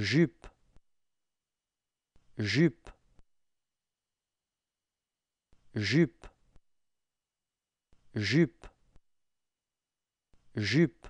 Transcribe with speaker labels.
Speaker 1: jupe jupe jupe jupe jupe